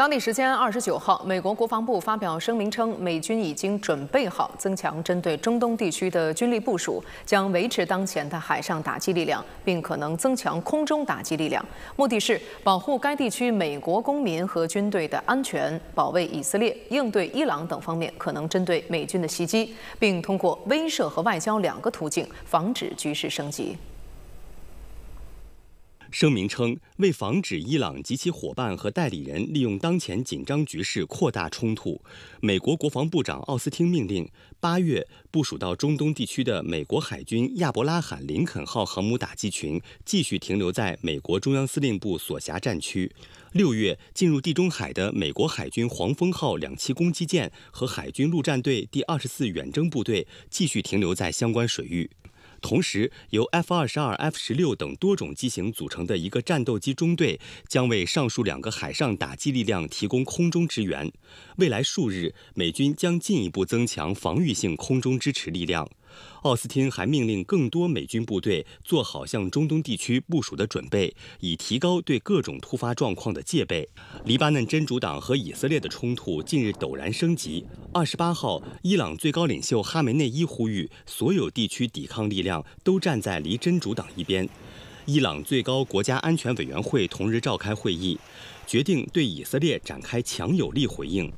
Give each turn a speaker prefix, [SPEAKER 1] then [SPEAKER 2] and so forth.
[SPEAKER 1] 当地时间二十九号，美国国防部发表声明称，美军已经准备好增强针对中东地区的军力部署，将维持当前的海上打击力量，并可能增强空中打击力量，目的是保护该地区美国公民和军队的安全，保卫以色列，应对伊朗等方面可能针对美军的袭击，并通过威慑和外交两个途径防止局势升级。
[SPEAKER 2] 声明称，为防止伊朗及其伙伴和代理人利用当前紧张局势扩大冲突，美国国防部长奥斯汀命令，八月部署到中东地区的美国海军亚伯拉罕·林肯号航母打击群继续停留在美国中央司令部所辖战区；六月进入地中海的美国海军黄蜂号两栖攻击舰和海军陆战队第二十四远征部队继续停留在相关水域。同时，由 F-22、F-16 等多种机型组成的一个战斗机中队将为上述两个海上打击力量提供空中支援。未来数日，美军将进一步增强防御性空中支持力量。奥斯汀还命令更多美军部队做好向中东地区部署的准备，以提高对各种突发状况的戒备。黎巴嫩真主党和以色列的冲突近日陡然升级。二十八号，伊朗最高领袖哈梅内伊呼吁所有地区抵抗力量都站在黎真主党一边。伊朗最高国家安全委员会同日召开会议，决定对以色列展开强有力回应。